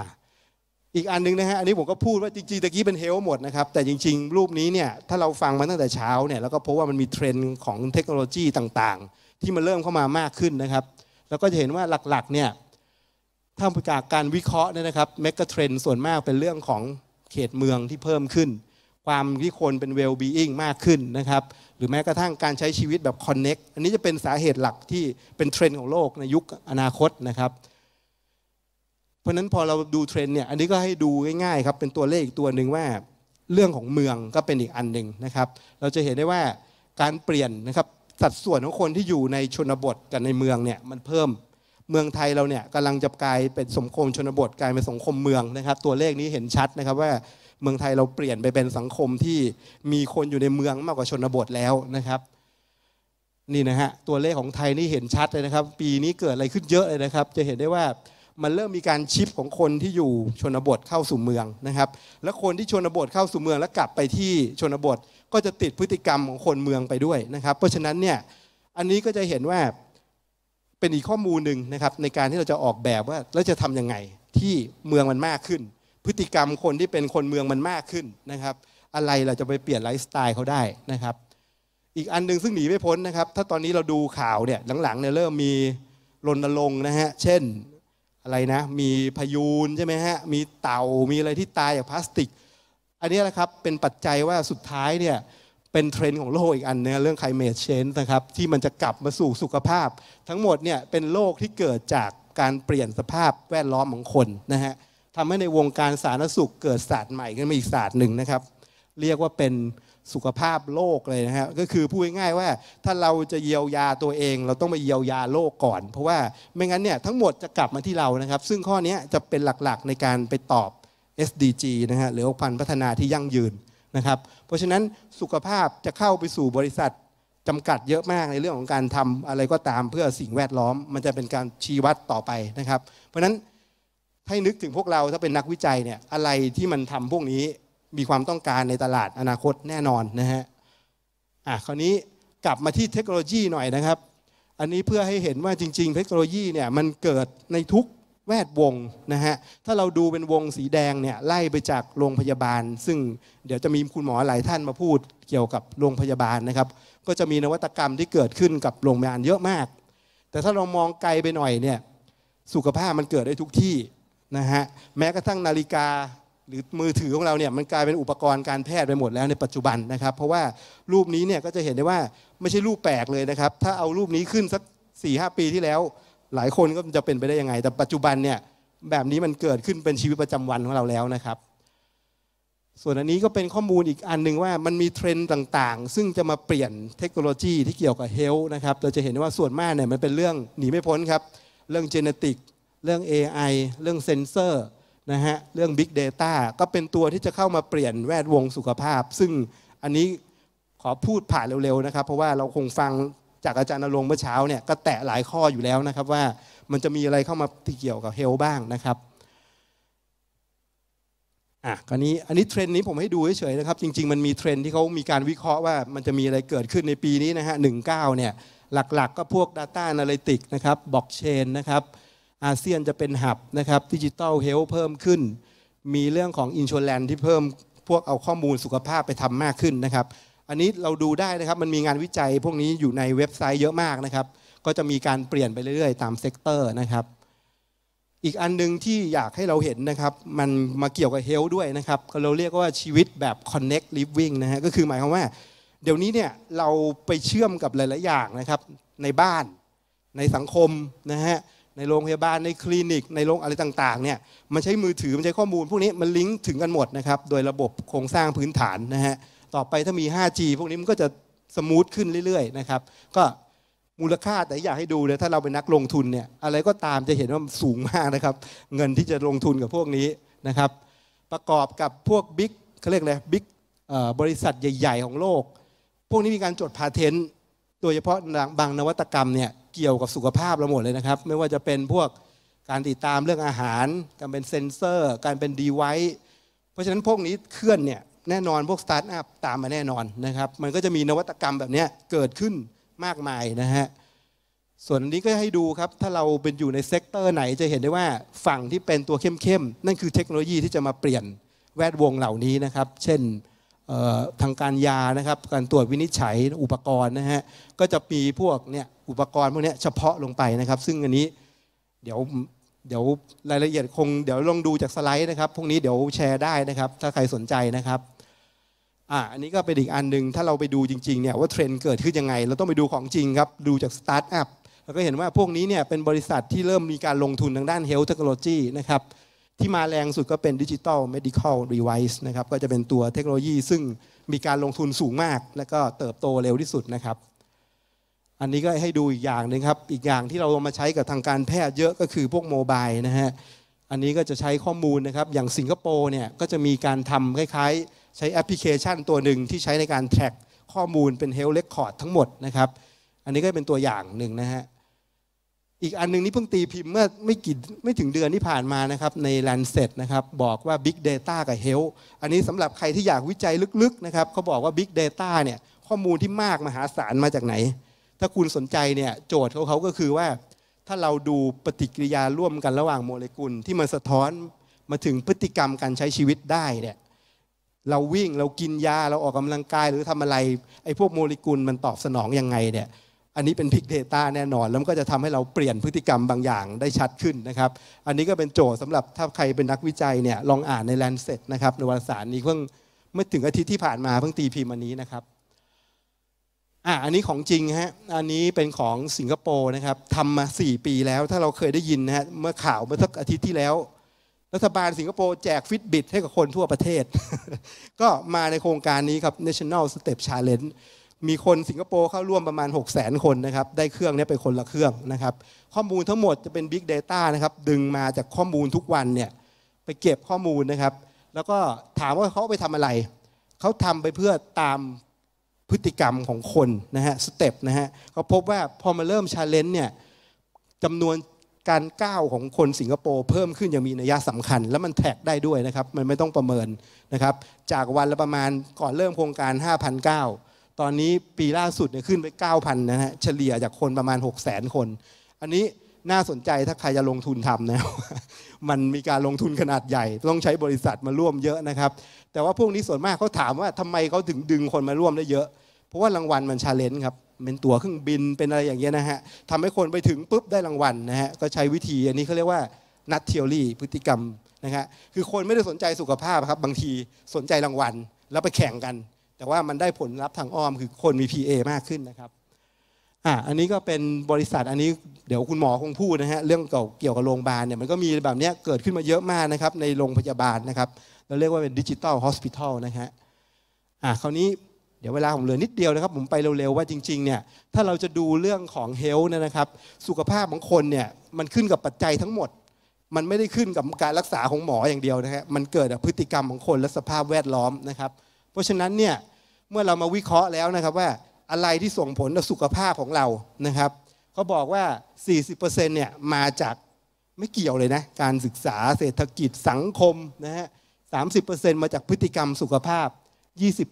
อีกอันนึงนะฮะอันนี้ผมก็พูดว่าจริงๆตะกี้เป็นเฮลหมดนะครับแต่จริง ๆ รูปนี้เนี่ยถ้าเราฟังมาตั้งแต่เช้าเนี่ยแล้วก็พบว่ามันมีเทรนด์ของเทคโนโลยีต่างๆ ที่มันเริ่มเข้ามามากขึ้นนะครับแล้วก็จะเห็นว่าหลักๆเนี่ยถ้าจากการวิเคราะห์เนี่ยนะครับเมกะเทรนด์ส่วนมากเป็นเรื่องของเขตเมืองที่เพิ่มขึ้นความที่คนเป็น well being มากขึ้นนะครับ หรือแม้กระทั่งการใช้ชีวิตแบบ connect อันนี้จะเป็นสาเหตุหลักที่เป็นเทรนด์ของโลกในยุคอนาคตนะครับ เพราะนั้นพอเราดูเทรนด์เนี่ยอันนี้ก็ให้ดูง่ายๆครับเป็นตัวเลขอีกตัวหนึ่งว่าเรื่องของเมืองก็เป็นอีกอันหนึ่งนะครับ เราจะเห็นได้ว่าการเปลี่ยนนะครับ สัดส่วนของคนที่อยู่ในชนบทกับในเมืองเนี่ยมันเพิ่มเมืองไทยเราเนี่ยกำลังจะกลายเป็นสังคมชนบทกลายเป็นสังคมเมืองนะครับ ตัวเลขนี้เห็นชัดนะครับว่าเมืองไทยเราเปลี่ยนไปเป็นสังคมที่มีคนอยู่ในเมืองมากกว่าชนบทแล้วนะครับ นี่นะฮะตัวเลขของไทยนี่เห็นชัดเลยนะครับ ปีนี้เกิดอะไรขึ้นเยอะเลยนะครับ จะเห็นได้ว่ามันเริ่มมีการชิปของคนที่อยู่ชนบทเข้าสู่เมืองนะครับ และคนที่ชนบทเข้าสู่เมืองแล้วกลับไปที่ชนบทก็จะติดพฤติกรรมของคนเมืองไปด้วยนะครับ เพราะฉะนั้นเนี่ยอันนี้ก็จะเห็นว่าเป็นอีกข้อมูลหนึ่งนะครับในการที่เราจะออกแบบว่าเราจะทํำยังไงที่เมืองมันมากขึ้น พฤติกรรมคนที่เป็นคนเมืองมันมากขึ้นนะครับอะไรเราจะไปเปลี่ยนไลฟ์สไตล์เขาได้นะครับ อีกอันนึงซึ่งหนีไม่พ้นนะครับถ้าตอนนี้เราดูข่าวเนี่ยหลังๆเนี่ยเริ่มมีรณรงค์นะฮะเช่นอะไรนะมีพยูนใช่ไหมฮะมีเต่ามีอะไรที่ตายจากพลาสติก อันนี้นะครับเป็นปัจจัยว่าสุดท้ายเนี่ยเป็นเทรนด์ของโลกอีกอันนึงเรื่อง climate change นะครับที่มันจะกลับมาสู่สุขภาพ ทั้งหมดเนี่ยเป็นโรคที่เกิดจากการเปลี่ยนสภาพแวดล้อมของคนนะฮะทำให้ในวงการสาธารณสุขเกิดศาสตร์ใหม่ขึ้นมาอีกศาสตร์หนึ่งนะครับเรียกว่าเป็นสุขภาพโลกเลยนะฮะก็คือพูดง่ายๆ ว่าถ้าเราจะเยียวยาตัวเองเราต้องไปเยียวยาโลกก่อน เพราะว่าไม่งั้นเนี่ยทั้งหมดจะกลับมาที่เรานะครับซึ่งข้อนี้จะเป็นหลักๆในการไปตอบ SDG นะฮะหรือพันพัฒนาที่ยั่งยืนนะครับ เพราะฉะนั้นสุขภาพจะเข้าไปสู่บริษัทจำกัดเยอะมากในเรื่องของการทำอะไรก็ตามเพื่อสิ่งแวดล้อม มันจะเป็นการชี้วัดต่อไปนะครับ เพราะฉะนั้นให้นึกถึงพวกเราถ้าเป็นนักวิจัยเนี่ยอะไรที่มันทำพวกนี้มีความต้องการในตลาดอนาคตแน่นอนนะฮะ อ่ะคราวนี้กลับมาที่เทคโนโลยีหน่อยนะครับ อันนี้เพื่อให้เห็นว่าจริง ๆ เทคโนโลยีเนี่ยมันเกิดในทุกแวดวงนะฮะ ถ้าเราดูเป็นวงสีแดงเนี่ยไล่ไปจากโรงพยาบาล ซึ่งเดี๋ยวจะมีคุณหมอหลายท่านมาพูดเกี่ยวกับโรงพยาบาลนะครับ ก็จะมีนวัตกรรมที่เกิดขึ้นกับโรงพยาบาลเยอะมาก แต่ถ้าเรามองไกลไปหน่อยเนี่ยสุขภาพมันเกิดได้ทุกที่นะฮะ แม้กระทั่งนาฬิกาหรือมือถือของเราเนี่ยมันกลายเป็นอุปกรณ์การแพทย์ไปหมดแล้วในปัจจุบันนะครับ เพราะว่ารูปนี้เนี่ยก็จะเห็นได้ว่าไม่ใช่รูปแปลกเลยนะครับ ถ้าเอารูปนี้ขึ้นสัก4ี่หปีที่แล้วหลายคนก็จะเป็นไปได้ยังไง แต่ปัจจุบันเนี่ยแบบนี้มันเกิดขึ้นเป็นชีวิตประจำวันของเราแล้วนะครับ ส่วนอันนี้ก็เป็นข้อมูลอีกอันหนึ่งว่ามันมีเทรนด์ต่างๆ ซึ่งจะมาเปลี่ยนเทคโนโลยีที่เกี่ยวกับเฮลท์นะครับ เราจะเห็นว่าส่วนมากเนี่ยมันเป็นเรื่องหนีไม่พ้นครับเรื่องเจเนติกเรื่อง AI เรื่องเซนเซอร์นะฮะเรื่อง Big Data ก็เป็นตัวที่จะเข้ามาเปลี่ยนแวดวงสุขภาพ ซึ่งอันนี้ขอพูดผ่านเร็วๆนะครับ เพราะว่าเราคงฟังจากอาจารย์นรงเมื่อเช้าเนี่ย ก็แตะหลายข้ออยู่แล้วนะครับว่ามันจะมีอะไรเข้ามาที่เกี่ยวกับเฮลบ้างนะครับอ่ะคราวนี้อันนี้เทรนด์นี้ผมให้ดูเฉยๆนะครับ จริง ๆ มันมีเทรนด์ที่เขามีการวิเคราะห์ว่ามันจะมีอะไรเกิดขึ้นในปีนี้นะฮะหนึ่งเก้าเนี่ย หลักๆ ก็พวก Data a n a l y t i c นะครับบล็อกเชนนะครับ อาเซียนจะเป็นหับนะครับดิจิตอลเฮลเพิ่มขึ้น มีเรื่องของอินชอลแลนที่เพิ่มพวกเอาข้อมูลสุขภาพไปทำมากขึ้นนะครับอันนี้เราดูได้นะครับมันมีงานวิจัยพวกนี้อยู่ในเว็บไซต์เยอะมากนะครับ ก็จะมีการเปลี่ยนไปเรื่อยๆตามเซกเตอร์นะครับอีกอันนึงที่อยากให้เราเห็นนะครับ มันมาเกี่ยวกับเฮลด้วยนะครับเราเรียกว่าชีวิตแบบ connect living นะฮะก็คือหมายความว่าเดี๋ยวนี้เนี่ยเราไปเชื่อมกับหลายๆอย่างนะครับ ในบ้าน ในสังคมนะฮะในโรงพยาบาลในคลินิก ในโรงอะไรต่างๆเนี่ยมันใช้มือถือมันใช้ข้อมูล พวกนี้มันลิงก์ถึงกันหมดนะครับโดยระบบโครงสร้างพื้นฐานนะฮะต่อไปถ้ามี 5G พวกนี้มันก็จะสมูทขึ้นเรื่อยๆนะครับก็มูลค่าแต่อยากให้ดูเลยถ้าเราเป็นนักลงทุนเนี่ยอะไรก็ตามจะเห็นว่ามันสูงมากนะครับ เงินที่จะลงทุนกับพวกนี้นะครับประกอบกับพวกบิ๊กเขาเรียกอะไรบิ๊กบริษัทใหญ่ๆของโลก พวกนี้มีการจดพาเทนต์ โดยเฉพาะบางนวัตกรรมเนี่ย เกี่ยวกับสุขภาพเราหมดเลยนะครับ ไม่ว่าจะเป็นพวกการติดตามเรื่องอาหารการเป็นเซนเซอร์ การเป็นดีไวท์เพราะฉะนั้นพวกนี้เคลื่อนเนี่ยแน่นอนพวกสตาร์ทอัพตามมาแน่นอนนะครับ มันก็จะมีนวัตกรรมแบบนี้เกิดขึ้นมากมายนะฮะ ส่วนอันนี้ก็ให้ดูครับ ถ้าเราเป็นอยู่ในเซกเตอร์ไหนจะเห็นได้ว่าฝั่งที่เป็นตัวเข้มๆนั่นคือเทคโนโลยีที่จะมาเปลี่ยนแวดวงเหล่านี้นะครับ เช่นทางการยานะครับ การตรวจวินิจฉัยอุปกรณ์นะฮะ ก็จะมีพวกเนี่ยอุปกรณ์พวกนี้เฉพาะลงไปนะครับ ซึ่งอันนี้เดี๋ยวเดี๋ยวรายละเอียดคง เดี๋ยวลองดูจากสไลด์นะครับพวกนี้เดี๋ยวแชร์ได้นะครับ ถ้าใครสนใจนะครับอันนี้ก็เป็นอีกอันหนึ่งถ้าเราไปดูจริงๆ เนี่ยว่าเทรนด์เกิดขึ้นยังไง เราต้องไปดูของจริงครับ ดูจากสตาร์ทอัพเราก็เห็นว่าพวกนี้เนี่ยเป็นบริษัทที่เริ่มมีการลงทุนทางด้านเฮลท์เทคโนโลยีนะครับ ที่มาแรงสุดก็เป็นดิจิตอลเมดิคอลรีไวซ์นะครับ ก็จะเป็นตัวเทคโนโลยีซึ่งมีการลงทุนสูงมาก และก็เติบโตเร็วที่สุดนะครับ อันนี้ก็ให้ดูอีกอย่างนึงครับอีกอย่างที่เรามาใช้กับทางการแพทย์เยอะก็คือพวกโมบายนะฮะอันนี้ก็จะใช้ข้อมูลนะครับอย่างสิงคโปร์เนี่ยก็จะมีการทาคล้ายๆใช้แอปพลิเคชันตัวหนึ่งที่ใช้ในการแทร็กข้อมูลเป็นเฮลเลคคอร์ดทั้งหมดนะครับ อันนี้ก็เป็นตัวอย่างหนึ่งนะฮะอีกอันนึงนี่เพิ่งตีพิมพ์ เมื่อไม่กี่ไม่ถึงเดือนที่ผ่านมานะครับใน l a n เ e t นะครับ บอกว่า Big Data กับ Health อันนี้สำหรับใครที่อยากวิจัยลึกๆนะครับ เขาบอกว่า Big Data เนี่ย ข้อมูลที่มากมหาศาลมาจากไหน ถ้าคุณสนใจเนี่ยโจทย์ของเขาก็คือว่า ถ้าเราดูปฏิกิริยาร่วมกันระหว่างโมเลกุลที่มันสะท้อนมาถึงพฤติกรรมการใช้ชีวิตได้เนี่ยเราวิ่งเรากินยาเราออกกำลังกาย หรือทำอะไรไอ้พวกโมเลกุลมันตอบสนองยังไงเนี่ยอันนี้เป็นพิกเดต้าแน่นอน แล้วมันก็จะทำให้เราเปลี่ยนพฤติกรรมบางอย่างได้ชัดขึ้นนะครับ อันนี้ก็เป็นโจทย์สำหรับถ้าใครเป็นนักวิจัยเนี่ยลองอ่านในลนเซ็ตนะครับในวารสารนี้เพิ่งเมื่อถึงอาทิตย์ที่ผ่านมาเพิ่งตีพิมพ์อันนี้นะครับอ่ะอันนี้ของจริงฮะอันนี้เป็นของสิงคโปร์นะครับทำมา 4 ปีแล้วถ้าเราเคยได้ยินนะฮะเมื่อข่าวเมื่อสักอาทิตย์ที่แล้วรัฐบาลสิงคโปร์แจกฟิตบิตให้กับคนทั่วประเทศ ก็มาในโครงการนี้ครับ National Step Challenge มีคนสิงคโปร์เข้าร่วมประมาณ 6 0แสนคนนะครับ ได้เครื่องนี้ไปคนละเครื่องนะครับ ข้อมูลทั้งหมดจะเป็น Big Data นะครับ ดึงมาจากข้อมูลทุกวันเนี่ย ไปเก็บข้อมูลนะครับ แล้วก็ถามว่าเขาไปทำอะไร เขาทำไปเพื่อตามพฤติกรรมของคนนะฮะ สเต็ปนะฮะเขาพบว่าพอมาเริ่มชาเลนจ์เนี่ยจำนวนการก้าวของคนสิงคโปร์เพิ่มขึ้นยังมีนัยสำคัญและมันแท็กได้ด้วยนะครับ มันไม่ต้องประเมินนะครับ จากวันละประมาณก่อนเริ่มโครงการ5,009ตอนนี้ปีล่าสุดเนี่ยขึ้นไป 9,000 นะฮะเฉลี่ยจากคนประมาณ600,000 คน อันนี้น่าสนใจถ้าใครจะลงทุนทำนะมันมีการลงทุนขนาดใหญ่ ต้องใช้บริษัทมาร่วมเยอะนะครับ แต่ว่าพวกนี้ส่วนมากเขาถามว่าทำไมเขาถึงดึงคนมาร่วมได้เยอะราะว่ารางวัลมันชาเลนจ์ครับเป็นตั๋วเครื่องบินเป็นอะไรอย่างเงี้ยนะฮะทำให้คนไปถึงปุ๊บได้รางวัลนะฮะก็ใช้วิธีอันนี้เขาเรียกว่านัดเทียรี่พฤติกรรมนะฮะคือคนไม่ได้สนใจสุขภาพครับ บางทีสนใจรางวัลแล้วไปแข่งกัน แต่ว่ามันได้ผลลัพธ์ทางอ้อมคือคนมี PA มากขึ้นนะครับอ่าอันนี้ก็เป็นบริษัท อันนี้เดี๋ยวคุณหมอคงพูดนะฮะเรื่องเกี่ยวกับโรงพยาบาลเนี่ยมันก็มีแบบนี้เกิดขึ้นมาเยอะมากนะครับ ในโรงพยาบาลนะครับ เราเรียกว่าเป็นดิจิตอลฮอสพิทอลนะฮะอ่าคราวนี้ดี๋ยวเวลาผมเหลือนิดเดียวนะครับ ผมไปเร็วๆ ว่าจริงๆเนี่ยถ้าเราจะดูเรื่องของเฮลท์นะครับ สุขภาพของคนเนี่ยมันขึ้นกับปัจจัยทั้งหมด มันไม่ได้ขึ้นกับการรักษาของหมออย่างเดียวนะฮะมันเกิดจากพฤติกรรมของคน และสภาพแวดล้อมนะครับเพราะฉะนั้นเนี่ยเมื่อเรามาวิเคราะห์แล้วนะครับว่าอะไรที่ส่งผลต่อสุขภาพของเรานะครับเขาบอกว่า 40%เนี่ยมาจากไม่เกี่ยวเลยนะการศึกษาเศรษฐกิจสังคมนะฮะ 30%มาจากพฤติกรรมสุขภาพ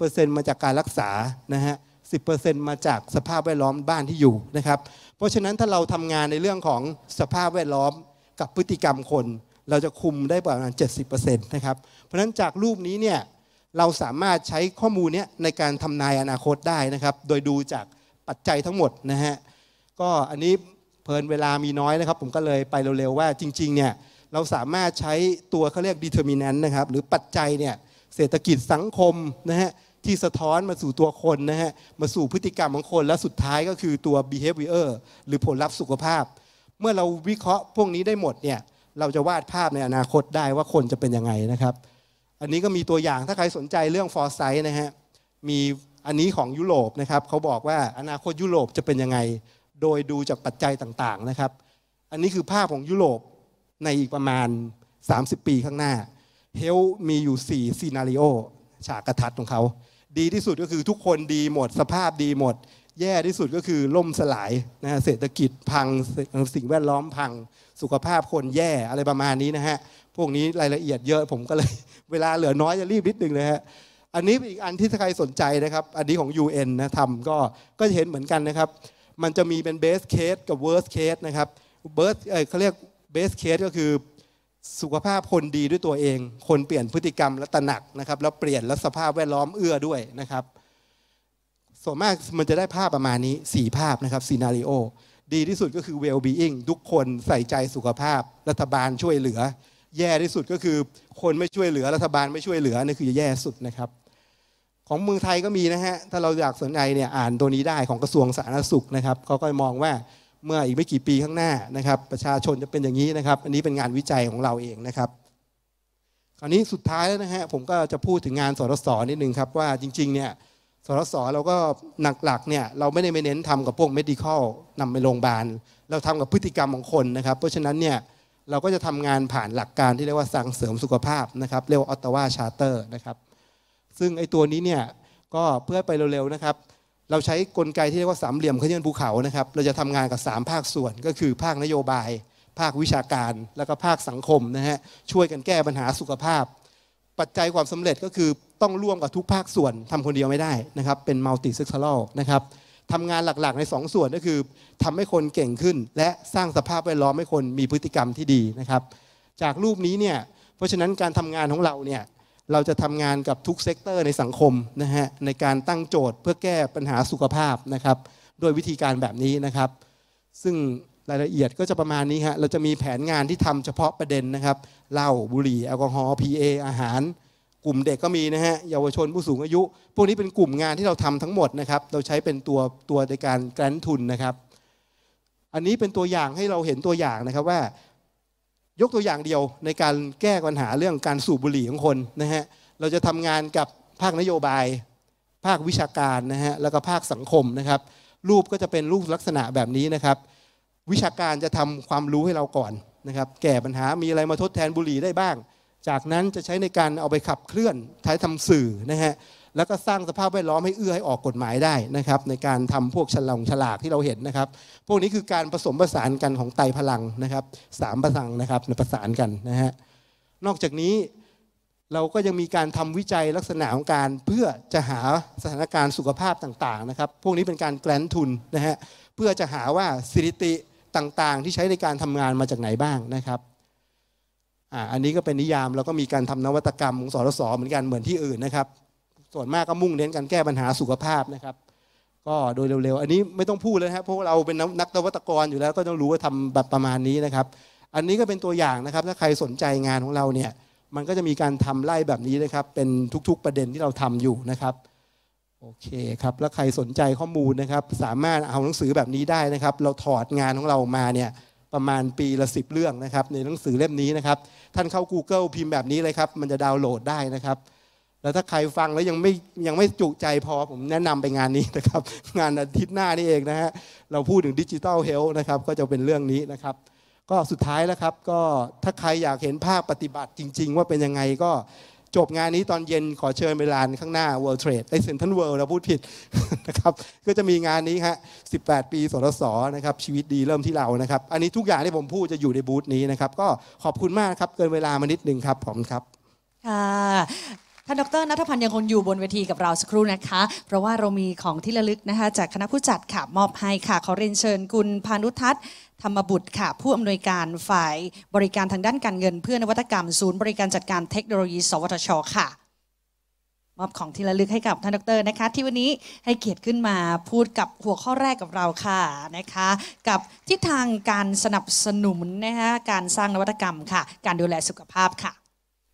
20%มาจากการรักษานะฮะ10%มาจากสภาพแวดล้อมบ้านที่อยู่นะครับเพราะฉะนั้นถ้าเราทำงานในเรื่องของสภาพแวดล้อมกับพฤติกรรมคน เราจะคุมได้ประมาณ70%นะครับเพราะฉะนั้นจากรูปนี้เนี่ยเราสามารถใช้ข้อมูลนี้ในการทำนายอนาคตได้นะครับโดยดูจากปัจจัยทั้งหมดนะฮะก็อันนี้เพลินเวลามีน้อยนะครับ ผมก็เลยไปเร็วๆว่าจริงๆเนี่ยเราสามารถใช้ตัวเขาเรียก determinant นะครับหรือปัจจัยเนี่ยเศรษฐกิจสังคมนะฮะที่สะท้อนมาสู่ตัวคนนะฮะมาสู่พฤติกรรมของคนและสุดท้ายก็คือตัว behavior หรือผลลัพธ์สุขภาพ เมื่อเราวิเคราะห์พวกนี้ได้หมดเนี่ยเราจะวาดภาพในอนาคตได้ว่าคนจะเป็นยังไงนะครับอันนี้ก็มีตัวอย่างถ้าใครสนใจเรื่อง foresight นะฮะมีอันนี้ของยุโรปนะครับเขาบอกว่าอนาคตยุโรปจะเป็นยังไง โดยดูจากปัจจัยต่างๆนะครับอันนี้คือภาพของยุโรปในอีกประมาณ 30 ปีข้างหน้าเฮลมีอยู่4ซีนารีโอฉากกระทัดของเขา ดีที่สุดก็คือทุกคนดีหมดสภาพดีหมด แย่ที่สุดก็คือล่มสลายนะเศรษฐกิจพังสิ่งแวดล้อมพังสุขภาพคนแย่อะไรประมาณนี้นะฮะ พวกนี้รายละเอียดเยอะผมก็เลยเวลาเหลือน้อย จะรีบนิดนึงเลยฮะ อันนี้อีกอันที่ใครสนใจนะครับ อันนี้ของ UN นะทำก็ก็จะเห็นเหมือนกันนะครับมันจะมีเป็นเบสเคสกับเวิร์สเคสนะครับเบสเขาเรียกเบสเคสก็คือสุขภาพคนดีด้วยตัวเอง คนเปลี่ยนพฤติกรรมและตระหนักนะครับ แล้วเปลี่ยนแล้วสภาพแวดล้อมเอื้อด้วยนะครับ ส่วนมากมันจะได้ภาพประมาณนี้ 4 ภาพนะครับซีนารีโอ ดีที่สุดก็คือ well-being ทุกคนใส่ใจสุขภาพรัฐบาลช่วยเหลือ แย่ที่สุดก็คือคนไม่ช่วยเหลือรัฐบาลไม่ช่วยเหลือนี่คือแย่สุดนะครับ ของเมืองไทยก็มีนะฮะถ้าเราอยากสนใจเนี่ยอ่านตัวนี้ได้ของกระทรวงสาธารณสุขนะครับเขาก็มองว่าเมื่ออีกไม่กี่ปีข้างหน้านะครับ ประชาชนจะเป็นอย่างนี้นะครับ อันนี้เป็นงานวิจัยของเราเองนะครับ คราวนี้สุดท้ายแล้วนะฮะผมก็จะพูดถึงงานสรสนิดนึงครับว่า จริง ๆเนี่ยสรสเราก็หนักหลักเนี่ยเราไม่ได้ไปเน้นทำกับพวกเมดิคอลนำไปโรงพยาบาลเราทำกับพฤติกรรมของคนนะครับ เพราะฉะนั้นเนี่ยเราก็จะทำงานผ่านหลักการที่เรียกว่าสั่งเสริมสุขภาพนะครับเรียกว่าออตตาวาชาร์เตอร์นะครับซึ่งไอ้ตัวนี้เนี่ยก็เพื่อไปเร็วๆนะครับเราใช้กลไกที่เรียกว่าสามเหลี่ยมขยื่นภูเขานะครับ เราจะทำงานกับ 3 ภาคส่วนก็คือภาคนโยบาย ภาควิชาการ แล้วก็ภาคสังคมนะฮะ ช่วยกันแก้ปัญหาสุขภาพ ปัจจัยความสำเร็จก็คือต้องร่วมกับทุกภาคส่วนทำคนเดียวไม่ได้นะครับ เป็นมัลติซิคลอลนะครับทำงานหลักๆใน2สส่วนก็คือ ทำให้คนเก่งขึ้น และสร้างสภาพแวดล้อมให้คนมีพฤติกรรมที่ดีนะครับ จากรูปนี้เนี่ย เพราะฉะนั้นการทำงานของเราเนี่ยเราจะทำงานกับทุกเซกเตอร์ในสังคมนะฮะในการตั้งโจทย์เพื่อแก้ปัญหาสุขภาพนะครับ โดยวิธีการแบบนี้นะครับ ซึ่งรายละเอียดก็จะประมาณนี้ฮะเราจะมีแผนงานที่ทำเฉพาะประเด็นนะครับเหล้าบุหรี่แอลกอฮอล์ PA อาหาร กลุ่มเด็กก็มีนะฮะเยาวชนผู้สูงอายุ พวกนี้เป็นกลุ่มงานที่เราทำทั้งหมดนะครับเราใช้เป็นตัวตัวในการแกรนทุนนะครับ อันนี้เป็นตัวอย่างให้เราเห็นตัวอย่างนะครับว่ายกตัวอย่างเดียวในการแก้ปัญหาเรื่องการสูบบุหรี่ของคนนะฮะ เราจะทำงานกับภาคนโยบาย ภาควิชาการนะฮะ แล้วก็ภาคสังคมนะครับ รูปก็จะเป็นรูปลักษณะแบบนี้นะครับ วิชาการจะทำความรู้ให้เราก่อนนะครับ แก้ปัญหามีอะไรมาทดแทนบุหรี่ได้บ้าง จากนั้นจะใช้ในการเอาไปขับเคลื่อนใช้ทำสื่อนะฮะแล้วก็สร้างสภาพแวดล้อมให้เอื้อให้ออกกฎหมายได้นะครับ ในการทำพวกฉลองฉลากที่เราเห็นนะครับ พวกนี้คือการผสมผสานกันของไตพลังนะครับสามพลังนะครับประสานกันนะฮะนอกจากนี้เราก็ยังมีการทำวิจัยลักษณะของการเพื่อจะหาสถานการณ์สุขภาพต่างๆนะครับ พวกนี้เป็นการแกลนทุนนะฮะเพื่อจะหาว่าสถิติต่างๆ ที่ใช้ในการทำงานมาจากไหนบ้างนะครับอันนี้ก็เป็นนิยามแล้วก็มีการทำนวัตกรรมของสอสเหมือนกันเหมือนที่อื่นนะครับส่วนมากก็มุ่งเน้นการแก้ปัญหาสุขภาพนะครับ ก็โดยเร็วๆ อันนี้ไม่ต้องพูดเลยครับเพราะเราเป็นนักนวัตกรอยู่แล้วก็ต้องรู้ว่าทำแบบประมาณนี้นะครับ อันนี้ก็เป็นตัวอย่างนะครับถ้าใครสนใจงานของเราเนี่ย มันก็จะมีการทำไล่แบบนี้นะครับ เป็นทุกๆประเด็นที่เราทำอยู่นะครับ โอเคครับแล้วใครสนใจข้อมูลนะครับ สามารถเอาหนังสือแบบนี้ได้นะครับ เราถอดงานของเรามาเนี่ยประมาณปีละสิบเรื่องนะครับ ในหนังสือเล่มนี้นะครับ ท่านเข้า Google พิมพ์แบบนี้เลยครับ มันจะดาวน์โหลดได้นะครับแล้วถ้าใครฟังแล้วยังไม่ยังไม่จุใจพอผมแนะนำไปงานนี้นะครับ งานอาทิตย์หน้านี่เองนะฮะเราพูดถึงดิจิทัลเฮลท์นะครับก็จะเป็นเรื่องนี้นะครับ ก็สุดท้ายแล้วครับ ก็ถ้าใครอยากเห็นภาคปฏิบัติจริงๆ ว่าเป็นยังไงก็จบงานนี้ตอนเย็นขอเชิญไปลานข้างหน้า World Trade ไอเซนทันเวิลด์เราพูดผิดนะครับ ก็จะมีงานนี้ฮะ18 ปีสรสนะครับชีวิตดีเริ่มที่เรานะครับอันนี้ทุกอย่างที่ผมพูดจะอยู่ในบูธนี้นะครับ ก็ขอบคุณมากครับเกินเวลามานิดนึงครับผมครับค่ะานดรนัทพันธ์ยังคงอยู่บนเวทีกับเราสักครู่นะคะ เพราะว่าเรามีของที่ระลึกนะคะจากคณะผู้จัดค่ะมอบให้ค่ะขอเรียนเชิญคุณพานุทัศน์ธรรมบุตรค่ะ ผู้อำนวยการฝ่ายบริการทางด้านการเงินเพื่อนวัตกรรมศูนย์บริการจัดการเทคโนโลยี สวทชค่ะ มอบของที่ระลึกให้กับท่านดรนะคะที่วันนี้ให้เกียรติขึ้นมาพูดกับหัวข้อแรกกับเราค่ะนะคะกับทิศทางการสนับสนุนนะคะการสร้างนวัตกรรมค่ะ การดูแลสุขภาพค่ะ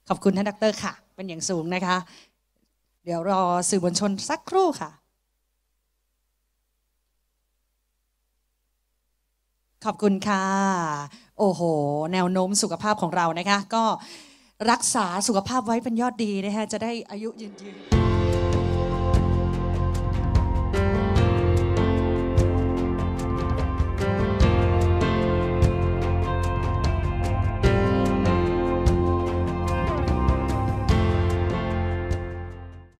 ขอบคุณท่านดรค่ะเป็นอย่างสูงนะคะเดี๋ยวรอสื่อมวลชนสักครู่ค่ะ ขอบคุณค่ะ โอ้โห แนวโน้มสุขภาพของเรานะคะก็รักษาสุขภาพไว้เป็นยอดดีนะคะจะได้อายุยืนยืน